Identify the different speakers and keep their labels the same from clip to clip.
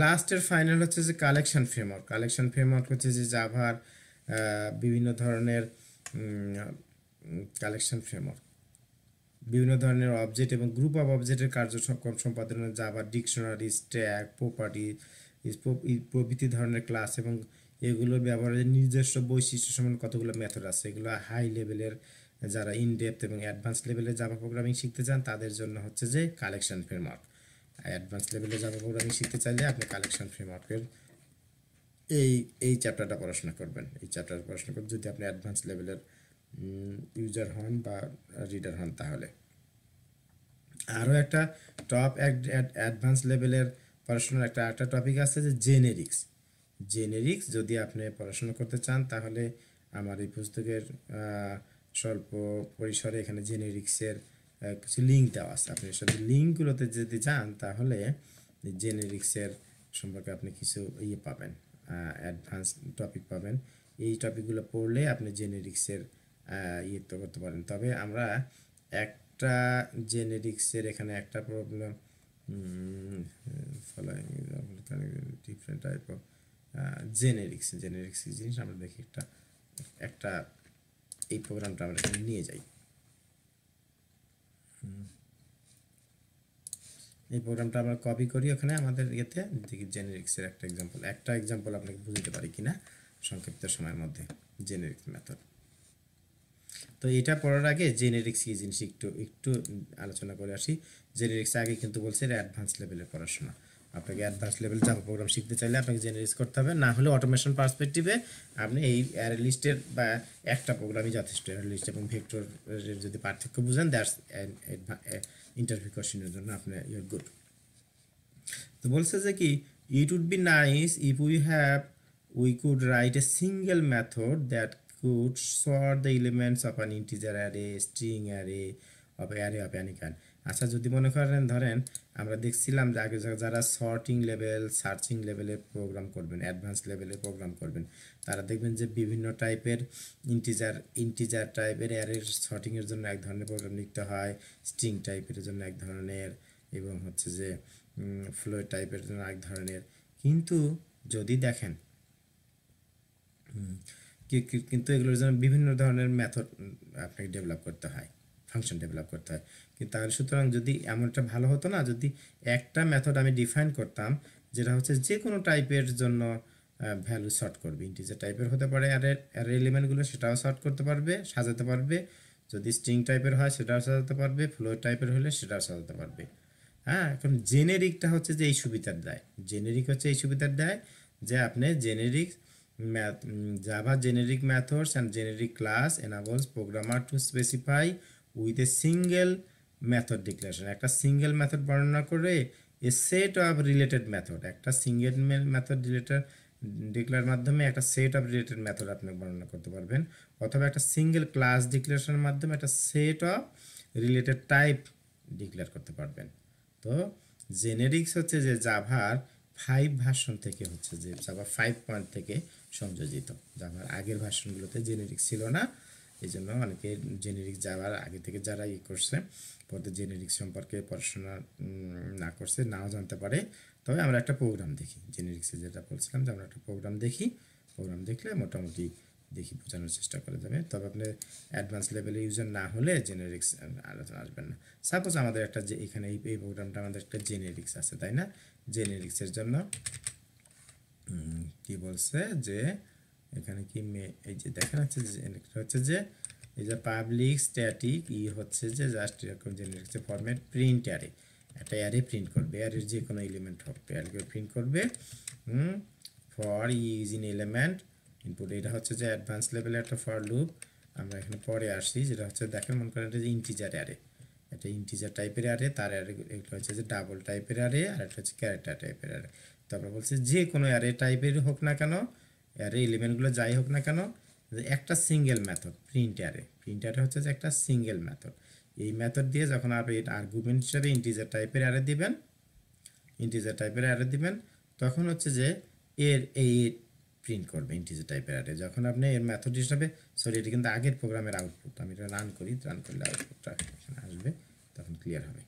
Speaker 1: লাস্টের ফাইনাল হচ্ছে যে কালেকশন ফ্রেমওয়ার্ক কালেকশন ফ্রেমওয়ার্ক হচ্ছে যে জাভার বিভিন্ন ধরনের কালেকশন ফ্রেমওয়ার্ক বিভিন্ন ধরনের অবজেক্ট এবং গ্রুপ অফ অবজেক্টের কার্যক্রম সম্পাদনের জাভার ডিকশনারি স্ট্যাক প্রপার্টি প্রভৃতি ধরনের ক্লাস এবং এগুলোর ব্যবহারের নিজস্ব বৈশিষ্ট্য সম্বন্ধে কতগুলো মেথড আছে এগুলো হাই লেভেলের যারা ইনডেপথ এবং অ্যাডভান্স লেভেলের জাভা প্রোগ্রামিং শিখতে চান তাদের জন্য হচ্ছে যে কালেকশন ফ্রেমওয়ার্ক অ্যাডভান্স লেভেলে জাভা প্রোগ্রামিং শিখতে চাইলে আপনি কালেকশন ফ্রেমওয়ার্কের এই এই চ্যাপ্টারটা পড়াশোনা করবেন এই চ্যাপ্টার পড়াশোনা করবেন যদি আপনি অ্যাডভান্স লেভেলের ইউজার হন বা রিডার হন তাহলে আরও একটা টপ অ্যাডভান্স লেভেলের পড়াশোনার একটা একটা টপিক আছে যে জেনেরিক্স জেনেরিক্স যদি আপনি পড়াশোনা করতে চান তাহলে আমার এই পুস্তকের স্বল্প পরিসরে এখানে জেনেরিক্সের কিছু লিঙ্ক দেওয়া আছে আপনি সব লিঙ্কগুলোতে যদি যান তাহলে জেনেরিক্সের সম্পর্কে আপনি কিছু ইয়ে পাবেন অ্যাডভান্স টপিক পাবেন এই টপিকগুলো পড়লে আপনি জেনেরিক্সের ইয়ে তো করতে পারেন তবে আমরা একটা জেনেরিক্সের এখানে একটা problem different type of generics generics জিনিস আমরা দেখি একটা একটা এই প্রোগ্রামটা আমরা এখানে নিয়ে যাই এই প্রোগ্রামটা আমরা কপি করি ওখানে আমাদের ইয়েতে জেনেরিক্সের একটা এক্সাম্পল একটা এক্সাম্পল আপনাকে বুঝতে পারি কিনা সংক্ষিপ্ত সময়ের মধ্যে জেনেরিক্স মেথড তো এটা পড়ার আগে জেনেরিক্স কি জিনিস একটু একটু আলোচনা করে আসি জেনেরিক্স আগে কিন্তু বলছে এটা অ্যাডভান্স লেভেলের পড়াশোনা আপনাকে অ্যাডভান্স লেভেল জাভা প্রোগ্রাম শিখতে চাইলে আপনাকে জেনারেট করতে হবে না হলে অটোমেশন পার্সপেক্টিভে আপনি এই অ্যারেলিস্টের লিস্টের বা একটা প্রোগ্রামই যথেষ্ট অ্যারেলিস্ট লিস্ট এবং ভেক্টরের যদি পার্থক্য বুঝেন দ্যাটস ইন্টারভিউ কোশ্চেনের জন্য আপনার ইউর গুড তো বলছে যে কি it would be nice if we have we could write a single method that could sort the elements of an integer array string array of array of any আচ্ছা যদি মনে করেন ধরেন আমরা দেখছিলাম যে আগে যারা শর্টিং লেভেল সার্চিং লেভেলে প্রোগ্রাম করবেন অ্যাডভান্স লেভেলে প্রোগ্রাম করবেন তারা দেখবেন যে বিভিন্ন টাইপের ইন্টিজার ইন্টিজার টাইপের অ্যারের শর্টিংয়ের জন্য এক ধরনের প্রোগ্রাম লিখতে হয় স্ট্রিং টাইপের জন্য এক ধরনের এবং হচ্ছে যে ফ্লো টাইপের জন্য এক ধরনের কিন্তু যদি দেখেন কিন্তু এগুলোর জন্য বিভিন্ন ধরনের মেথড আপনাকে ডেভেলপ করতে হয় ফাংশন ডেভেলপ করতে হয় তাহলে সুতরাং যদি এমনটা ভালো হতো না যদি একটা মেথড আমি ডিফাইন করতাম যেটা হচ্ছে যে কোনো টাইপের জন্য ভ্যালু শর্ট করবে ইন্টিজার টাইপের হতে পারে আর এলিমেন্টগুলো সেটাও শর্ট করতে পারবে সাজাতে পারবে যদি স্ট্রিং টাইপের হয় সেটাও সাজাতে পারবে ফ্লোর টাইপের হলে সেটাও সাজাতে পারবে হ্যাঁ এখন জেনেরিকটা হচ্ছে যে এই সুবিধার দেয় জেনেরিক হচ্ছে এই সুবিধার দেয় যে আপনি generic method Java generic methods and generic class enables programmer to specify with a single method declaration একটা সিঙ্গেল মেথড বর্ণনা করে a set of related method একটা সিঙ্গেল মেথড রিলেটেড ডিক্লার মাধ্যমে একটা সেট অফ রিলেটেড মেথড আপনি বর্ণনা করতে পারবেন অথবা একটা সিঙ্গেল ক্লাস ডিক্লারেশনের মাধ্যমে একটা set of related type declare করতে পারবেন তো জেনেরিক্স হচ্ছে যে জাভার ফাইভ ভার্সন থেকে হচ্ছে যে জাভার ফাইভ পয়েন্ট থেকে সংযোজিত জাভার আগের ভার্সনগুলোতে জেনেরিক্স ছিল না এই জন্য অনেকে জেনেরিক্স জাভার আগে থেকে যারা ই করছে পদে জেনেরিক সম্পর্কে পড়াশোনা না করছে নাও জানতে পারে তবে আমরা একটা প্রোগ্রাম দেখি জেনেরিক্সে যেটা বলছিলাম যে আমরা একটা প্রোগ্রাম দেখি প্রোগ্রাম দেখলে মোটামুটি দেখি বোঝানোর চেষ্টা করে যাবে তবে আপনি অ্যাডভান্স লেভেলে ইউজার না হলে জেনেরিক্স আলোচনা আসবেন না সাপোজ আমাদের একটা যে এখানে এই এই প্রোগ্রামটা আমাদের একটা জেনেরিক্স আছে তাই না জেনেরিক্সের জন্য কি বলছে যে এখানে কি মে এই যে দেখা যাচ্ছে যে হচ্ছে যে এই যে পাবলিক স্ট্যাটিক ই হচ্ছে যে জাস্ট এরকম যে লিখছে ফরম্যাট প্রিন্ট অ্যারে একটা অ্যারে প্রিন্ট করবে অ্যারের যে কোনো এলিমেন্ট হোক অ্যারকে প্রিন্ট করবে for is in element input এটা হচ্ছে যে অ্যাডভান্স লেভেলের একটা ফর লুপ আমরা এখানে পরে আসছি যেটা হচ্ছে দেখেন মনে করেন এটা যে ইন্টিজার অ্যারে একটা ইন্টিজার টাইপের অ্যারে তার অ্যারে একটা হচ্ছে যে ডাবল টাইপের অ্যারে আর একটা হচ্ছে ক্যারেক্টার টাইপের অ্যারে তো আমরা বলছি যে কোনো অ্যারে টাইপের হোক না কেন অ্যারে এলিমেন্টগুলো যাই হোক না কেন যে একটা সিঙ্গেল মেথড প্রিন্টারে প্রিন্টারে হচ্ছে যে একটা সিঙ্গেল মেথড এই মেথড দিয়ে যখন আপনি আর্গুমেন্ট হিসাবে ইন্টিজার টাইপের অ্যারে দিবেন ইন্টিজার টাইপের অ্যারে দিবেন তখন হচ্ছে যে এর এই প্রিন্ট করবে ইন্টিজার টাইপের অ্যারে যখন আপনি এর মেথড হিসাবে সরি এটা কিন্তু আগের প্রোগ্রামের আউটপুট আমি এটা রান করি রান করলে আউটপুটটা এখানে আসবে তখন ক্লিয়ার হবে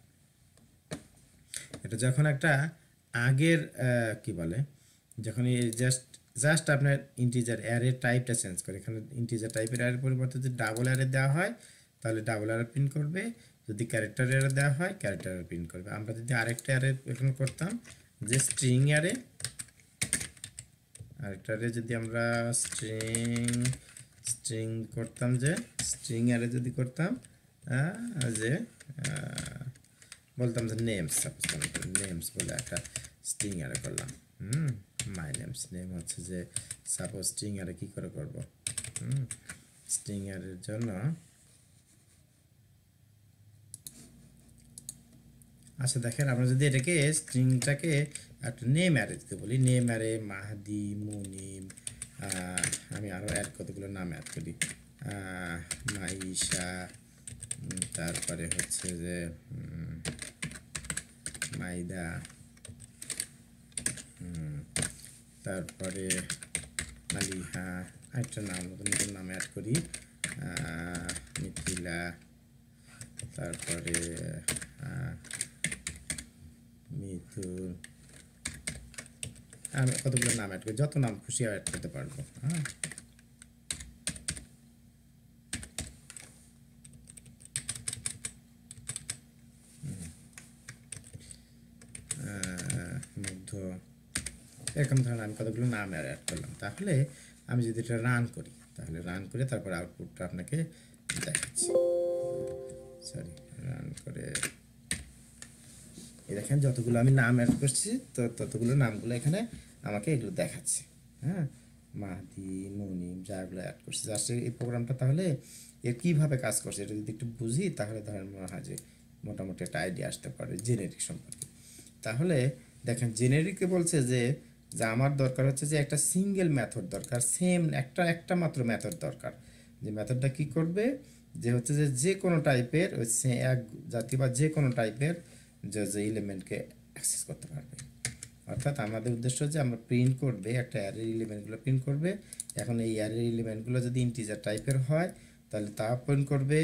Speaker 1: এটা যখন একটা আগের কি বলে যখন এই জাস্ট জাস্ট আপনার ইন্টিজার অ্যারের টাইপটা চেঞ্জ করে এখানে ইন্টিজার টাইপের অ্যারের পরিবর্তে যদি ডাবল অ্যারে দেওয়া হয় তাহলে ডাবল অ্যারে প্রিন্ট করবে যদি ক্যারেক্টার অ্যারে দেওয়া হয় ক্যারেক্টার অ্যারে প্রিন্ট করবে আমরা যদি আরেকটা অ্যারে এখানে করতাম যে স্ট্রিং অ্যারে আরেকটা অ্যারে যদি আমরা স্ট্রিং স্ট্রিং করতাম যে স্ট্রিং অ্যারে যদি করতাম যে বলতাম যে নেমস নেমস বলে একটা স্ট্রিং অ্যারে করলাম হুম মাই নেমস নেম হচ্ছে যে সাপোজ স্ট্রিং আরে কী করে করব হুম স্ট্রিং এর জন্য আচ্ছা দেখেন আমরা যদি এটাকে স্ট্রিংটাকে একটা নেম অ্যারে দিতে বলি নেম অ্যারে মাহাদি মুনিম আমি আরও অ্যাড কতগুলো নাম অ্যাড করি মাইশা তারপরে হচ্ছে যে মাইদা তারপরে আলিহা আরেকটা নাম নতুন নাম অ্যাড করি মিথিলা তারপরে মিথুন আমি কতগুলো নাম অ্যাড করি যত নাম খুশি অ্যাড করতে পারবো হ্যাঁ মধ্য এরকম ধরনের আমি কতগুলো নাম অ্যাড করলাম তাহলে আমি যদি এটা রান করি তাহলে রান করে তারপর আউটপুটটা আপনাকে দেখাচ্ছি সরি রান করে এই দেখেন যতগুলো আমি নাম অ্যাড করছি তো ততগুলো নামগুলো এখানে আমাকে এগুলো দেখাচ্ছে হ্যাঁ মাহাদি মনিম যাগুলো অ্যাড করছে জাস্ট এই প্রোগ্রামটা তাহলে এর কীভাবে কাজ করছে এটা যদি একটু বুঝি তাহলে ধরেন মনে হয় যে মোটামুটি একটা আইডিয়া আসতে পারে জেনেরিক সম্পর্কে তাহলে দেখেন জেনেরিকে বলছে যে যা আমার দরকার হচ্ছে যে একটা সিঙ্গেল মেথড দরকার সেম একটা একটা মাত্র মেথড দরকার যে মেথডটা কি করবে যে হচ্ছে যে যে কোনো টাইপের ওই এক জাতি বা যে কোনো টাইপের যে যে এলিমেন্টকে অ্যাক্সেস করতে পারবে অর্থাৎ আমাদের উদ্দেশ্য যে আমরা প্রিন্ট করবে একটা অ্যারের এলিমেন্টগুলো প্রিন্ট করবে এখন এই অ্যারের এলিমেন্টগুলো যদি ইন্টিজার টাইপের হয় তাহলে তা প্রিন্ট করবে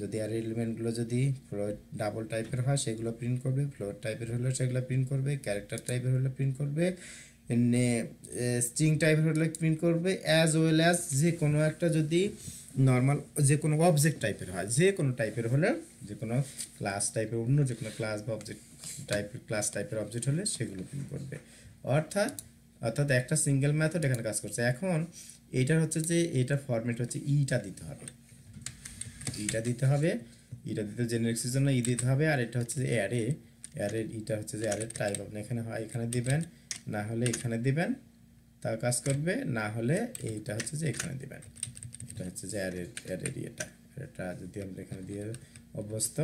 Speaker 1: যদি অ্যারের এলিমেন্টগুলো যদি ফ্লোর ডাবল টাইপের হয় সেগুলো প্রিন্ট করবে ফ্লোর টাইপের হলে সেগুলো প্রিন্ট করবে ক্যারেক্টার টাইপের হলে প্রিন্ট করবে স্ট্রিং টাইপের হলে প্রিন্ট করবে অ্যাজ ওয়েল অ্যাজ যে কোনো একটা যদি নর্মাল যে কোনো অবজেক্ট টাইপের হয় যে কোনো টাইপের হলে যে কোনো ক্লাস টাইপের অন্য যে কোনো ক্লাস বা অবজেক্ট টাইপের ক্লাস টাইপের অবজেক্ট হলে সেগুলো প্রিন্ট করবে অর্থাৎ অর্থাৎ একটা সিঙ্গেল ম্যাথড এখানে কাজ করছে এখন এটার হচ্ছে যে এটা ফরম্যাট হচ্ছে ইটা e দিতে হবে ইটা e দিতে হবে ইটা e দিতে জেনারেক্সের জন্য ই দিতে হবে আর এটা হচ্ছে যে অ্যারে অ্যারের ইটা হচ্ছে যে অ্যারের টাইপ আপনি এখানে হয় এখানে দিবেন না হলে এখানে দিবেন তা কাজ করবে না হলে এইটা হচ্ছে যে এখানে দিবেন এটা হচ্ছে যে অ্যাড এরিয়াটা এটা যদি আমরা এখানে দিয়ে অভ্যস্ত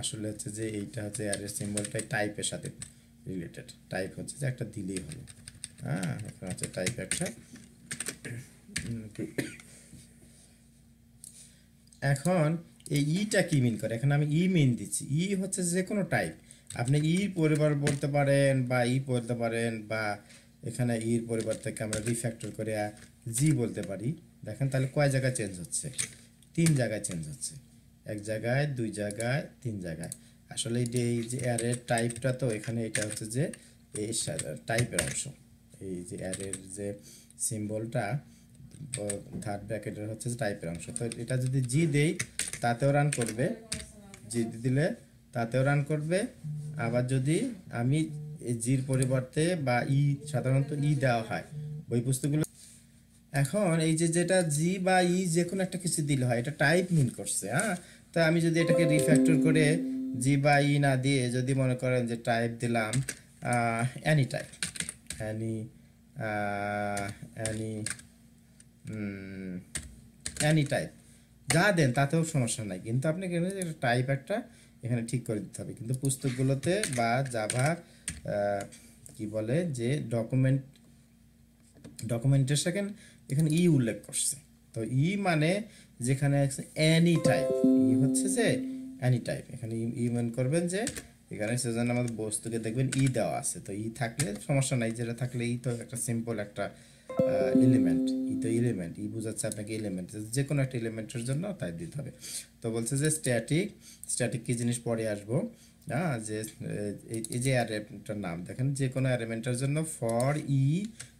Speaker 1: আসলে হচ্ছে যে এইটা হচ্ছে অ্যারের সিম্বলটাই টাইপের সাথে রিলেটেড টাইপ হচ্ছে যে একটা দিলেই হলো হ্যাঁ হচ্ছে টাইপ একটা এখন এই ইটা কি মিন করে এখানে আমি ই e মিন দিচ্ছি ই e হচ্ছে যে কোনো টাইপ আপনি ইর পরিবার বলতে পারেন বা ই বলতে পারেন বা এখানে ইর পরিবার থেকে আমরা রিফ্যাক্টর করে জি বলতে পারি দেখেন তাহলে কয় জায়গায় চেঞ্জ হচ্ছে তিন জায়গায় চেঞ্জ হচ্ছে এক জায়গায় দুই জায়গায় তিন জায়গায় আসলে এই যে এই যে অ্যারের টাইপটা তো এখানে এটা হচ্ছে যে এই টাইপের অংশ এই যে অ্যারের যে সিম্বলটা থার্ড ব্র্যাকেটের হচ্ছে যে টাইপের অংশ তো এটা যদি জি দেই তাতেও রান করবে জি দিলে তাতেও রান করবে আবার যদি আমি জির পরিবর্তে বা ই সাধারণত ই দেওয়া হয় বই পুস্তকগুলো এখন এই যে যেটা জি বা ই যে কোনো একটা কিছু দিলে হয় এটা টাইপ মিন করছে হ্যাঁ তা আমি যদি এটাকে রিফ্যাক্টর করে জি বা ই না দিয়ে যদি মনে করেন যে টাইপ দিলাম any type any any any type যা দেন তাতেও সমস্যা নাই কিন্তু আপনি কেন টাইপ একটা এখানে ঠিক করে দিতে হবে কিন্তু পুস্তকগুলোতে বা জাভা কি বলে যে ডকুমেন্ট ডকুমেন্টের সেকেন্ড এখানে ই উল্লেখ করছে তো ই মানে যেখানে আছে অ্যানি টাইপ ই হচ্ছে যে অ্যানি টাইপ এখানে ই মেন করবেন যে এখানে সেজন্য আমাদের বস্তুকে দেখবেন ই দেওয়া আছে তো ই থাকলে সমস্যা নাই যেটা থাকলে ই তো একটা সিম্পল একটা এলিমেন্ট ই তো এলিমেন্ট ই বোঝাচ্ছে আপনাকে এলিমেন্ট যে কোনো একটা এলিমেন্টের জন্য টাইপ দিতে হবে তো বলছে যে স্ট্যাটিক স্ট্যাটিক কী জিনিস পরে আসবো হ্যাঁ যে এই যে অ্যারেমেন্টটার নাম দেখেন যে কোনো অ্যারেমেন্টের জন্য for E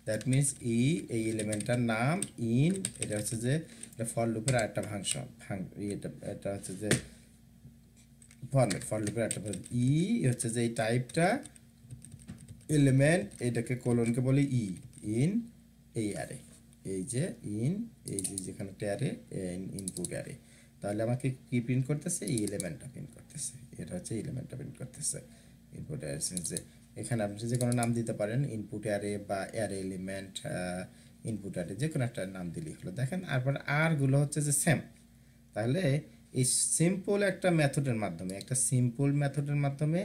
Speaker 1: that means E এই এলিমেন্টটার নাম ইন এটা হচ্ছে যে এটা ফর লুপের আরেকটা ফাংশন এটা হচ্ছে যে ফর্মেট ফর লুপের একটা ই হচ্ছে যে এই টাইপটা এলিমেন্ট এটাকে কোলনকে বলি ই ইন এই অ্যারে এই যে ইন এই যে যেখানে একটা অ্যারে ইনপুট অ্যারে তাহলে আমাকে কি প্রিন্ট করতেছে এই এলিমেন্টটা প্রিন্ট করতেছে এটা হচ্ছে এলিমেন্টটা প্রিন্ট করতেছে ইনপুট অ্যারে যে এখানে আপনি যে কোনো নাম দিতে পারেন ইনপুট অ্যারে বা অ্যারে এলিমেন্ট ইনপুট অ্যারে যে কোনো একটা নাম দিলেই হলো দেখেন তারপর আরগুলো হচ্ছে যে সেম তাহলে এই সিম্পল একটা মেথডের মাধ্যমে একটা সিম্পল মেথডের মাধ্যমে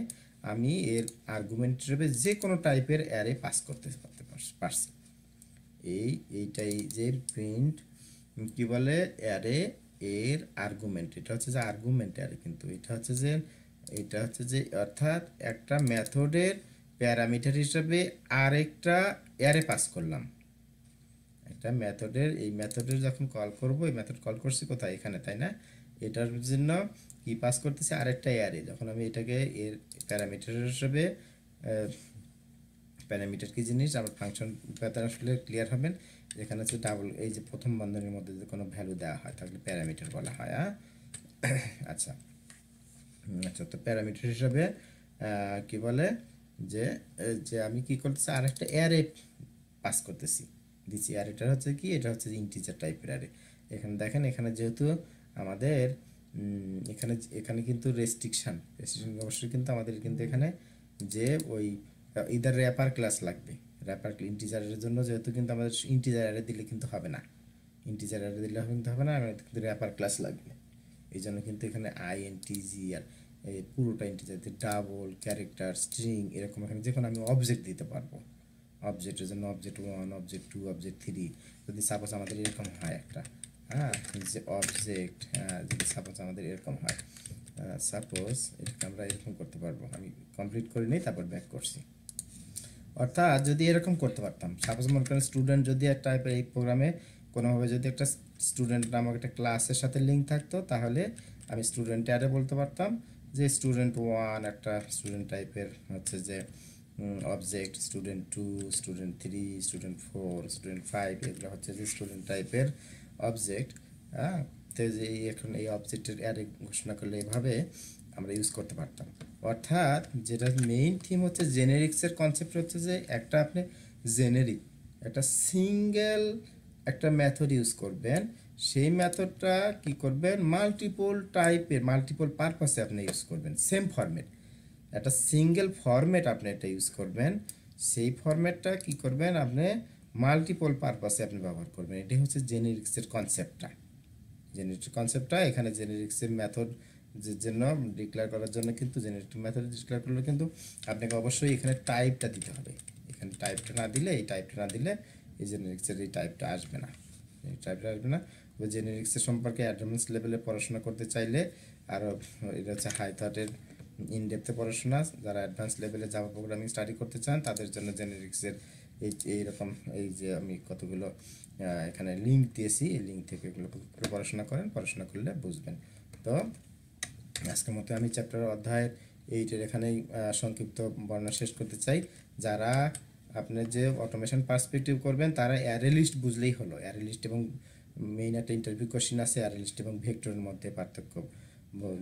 Speaker 1: আমি এর আর্গুমেন্ট হিসেবে যে কোনো টাইপের অ্যারে পাস করতে পারতে পারছি এই এইটাই যে প্রিন্ট কি বলে অ্যারে এর আর্গুমেন্ট এটা হচ্ছে যে আর্গুমেন্ট অ্যারে কিন্তু এটা হচ্ছে যে এটা হচ্ছে যে অর্থাৎ একটা ম্যাথডের প্যারামিটার হিসাবে আরেকটা অ্যারে পাস করলাম একটা ম্যাথডের এই মেথডের যখন কল করব এই মেথড কল করছি কোথায় এখানে তাই না এটার জন্য কি পাস করতেছে আরেকটা অ্যারে যখন আমি এটাকে এর প্যারামিটার হিসাবে প্যারামিটার কী জিনিস আবার ফাংশন ব্যাপারে আসলে ক্লিয়ার হবেন এখানে হচ্ছে ডাবল এই যে প্রথম বন্ধনের মধ্যে যদি কোনো ভ্যালু দেওয়া হয় তাহলে প্যারামিটার বলা হয় হ্যাঁ? আচ্ছা আচ্ছা তো প্যারামিটার হিসাবে কি বলে যে যে আমি কি করতেছি আর একটা এয়ারে পাস করতেছি দিচ্ছি এটা হচ্ছে কি এটা হচ্ছে ইন্টিজার টাইপের আরে এখানে দেখেন এখানে যেহেতু আমাদের এখানে এখানে কিন্তু রেস্ট্রিকশান রেস্ট্রিকশান অবশ্যই কিন্তু আমাদের কিন্তু এখানে যে ওই ইদার র্যাপার ক্লাস লাগবে র্যাপার ইন্টিজারের জন্য যেহেতু কিন্তু আমাদের ইন্টিজার অ্যারে দিলে কিন্তু হবে না ইন্টিজার অ্যারে দিলে কিন্তু হবে না আমাদের কিন্তু র্যাপার ক্লাস লাগবে এই জন্য কিন্তু এখানে আই এন টি জি আর পুরোটা ইন্টিজার ডাবল ক্যারেক্টার স্ট্রিং এরকম এখানে যে কোনো আমি অবজেক্ট দিতে পারবো অবজেক্টের জন্য object one object two object three যদি সাপোজ আমাদের এরকম হয় একটা হ্যাঁ যে অবজেক্ট হ্যাঁ যদি সাপোজ আমাদের এরকম হয় সাপোজ এটাকে আমরা এরকম করতে পারবো আমি কমপ্লিট করে নিই তারপর ব্যাক করছি অর্থাৎ যদি এরকম করতে পারতাম সাপোজ মনে করেন স্টুডেন্ট যদি একটা এই প্রোগ্রামে কোনোভাবে যদি একটা স্টুডেন্ট নামক একটা ক্লাসের সাথে লিঙ্ক থাকতো তাহলে আমি স্টুডেন্ট অ্যাডে বলতে পারতাম যে স্টুডেন্ট ওয়ান একটা স্টুডেন্ট টাইপের হচ্ছে যে object student two student three student four student five এগুলো হচ্ছে যে স্টুডেন্ট টাইপের অবজেক্ট হ্যাঁ তো যে এখন এই অবজেক্টের অ্যাডে ঘোষণা করলে এভাবে আমরা ইউজ করতে পারতাম অর্থাৎ যেটা মেইন থিম হচ্ছে জেনেরিক্সের কনসেপ্ট হচ্ছে যে একটা আপনি জেনেরিক একটা সিঙ্গেল একটা মেথড ইউজ করবেন সেই মেথডটা কি করবেন মাল্টিপল টাইপের মাল্টিপল পারপাসে আপনি ইউজ করবেন সেম ফর্মেট একটা সিঙ্গেল ফর্মেট আপনি এটা ইউজ করবেন সেই ফর্মেটটা কি করবেন আপনি মাল্টিপল পারপাসে আপনি ব্যবহার করবেন এটি হচ্ছে জেনেরিক্সের কনসেপ্টটা জেনেরিক্সের কনসেপ্টটা এখানে জেনেরিক্সের মেথড যে জন্য ডিক্লেয়ার করার জন্য কিন্তু জেনারেটিভ মেথড ডিক্লেয়ার করলে কিন্তু আপনাকে অবশ্যই এখানে টাইপটা দিতে হবে এখানে টাইপটা না দিলে এই টাইপটা না দিলে এই জেনারিক্সের এই টাইপটা আসবে না এই টাইপটা আসবে না ওই জেনারিক্সের সম্পর্কে অ্যাডভান্স লেভেলে পড়াশোনা করতে চাইলে আর এটা হচ্ছে হাই থার্টের ইনডেপথে পড়াশোনা যারা অ্যাডভান্স লেভেলে জাভা প্রোগ্রামিং স্টাডি করতে চান তাদের জন্য জেনারিক্সের এই এইরকম এই যে আমি কতগুলো এখানে লিঙ্ক দিয়েছি এই লিঙ্ক থেকে এগুলো পড়াশোনা করেন পড়াশোনা করলে বুঝবেন তো আজকের মতো আমি চ্যাপ্টার অধ্যায়ের এইটার এখানেই সংক্ষিপ্ত বর্ণনা শেষ করতে চাই যারা আপনার যে অটোমেশন পার্সপেক্টিভ করবেন তারা অ্যারে বুঝলেই হলো অ্যারে এবং মেইন একটা ইন্টারভিউ কোশ্চেন আছে অ্যারে এবং ভেক্টরের মধ্যে পার্থক্য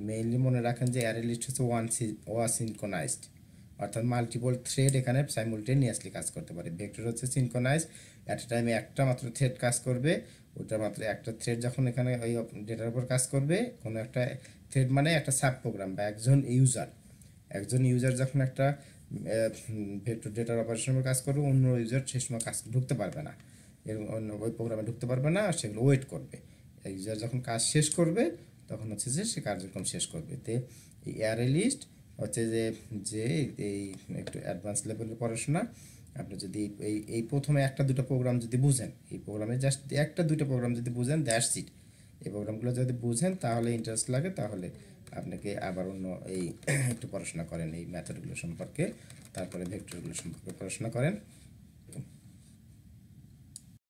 Speaker 1: মেইনলি মনে রাখেন যে অ্যারে হচ্ছে ওয়ান ওয়া সিনকোনাইজড অর্থাৎ মাল্টিপল থ্রেড এখানে সাইমুলটেনিয়াসলি কাজ করতে পারে ভেক্টর হচ্ছে সিনকোনাইজ অ্যাট টাইমে একটা মাত্র থ্রেড কাজ করবে ওটা মাত্র একটা থ্রেড যখন এখানে ওই ডেটার উপর কাজ করবে কোনো একটা থ্রেড মানে একটা সাব প্রোগ্রাম বা একজন ইউজার একজন ইউজার যখন একটা ভেক্টর ডেটার অপারেশনের কাজ করবে অন্য ইউজার সেই সময় কাজ ঢুকতে পারবে না এর অন্য ওই প্রোগ্রামে ঢুকতে পারবে না আর সেগুলো ওয়েট করবে ইউজার যখন কাজ শেষ করবে তখন হচ্ছে যে সে কার্যক্রম শেষ করবে তে এই এয়ারে লিস্ট হচ্ছে যে যে এই একটু অ্যাডভান্স লেভেলের পড়াশোনা আপনি যদি এই এই প্রথমে একটা দুটো প্রোগ্রাম যদি বুঝেন এই প্রোগ্রামে জাস্ট একটা দুটো প্রোগ্রাম যদি বুঝেন দ্যাটস সিট এই প্রোগ্রামগুলো যদি বুঝেন তাহলে ইন্টারেস্ট লাগে তাহলে আপনাকে আবার অন্য এই একটু পড়াশোনা করেন এই ম্যাথডগুলো সম্পর্কে তারপরে ভেক্টরগুলো সম্পর্কে পড়াশোনা করেন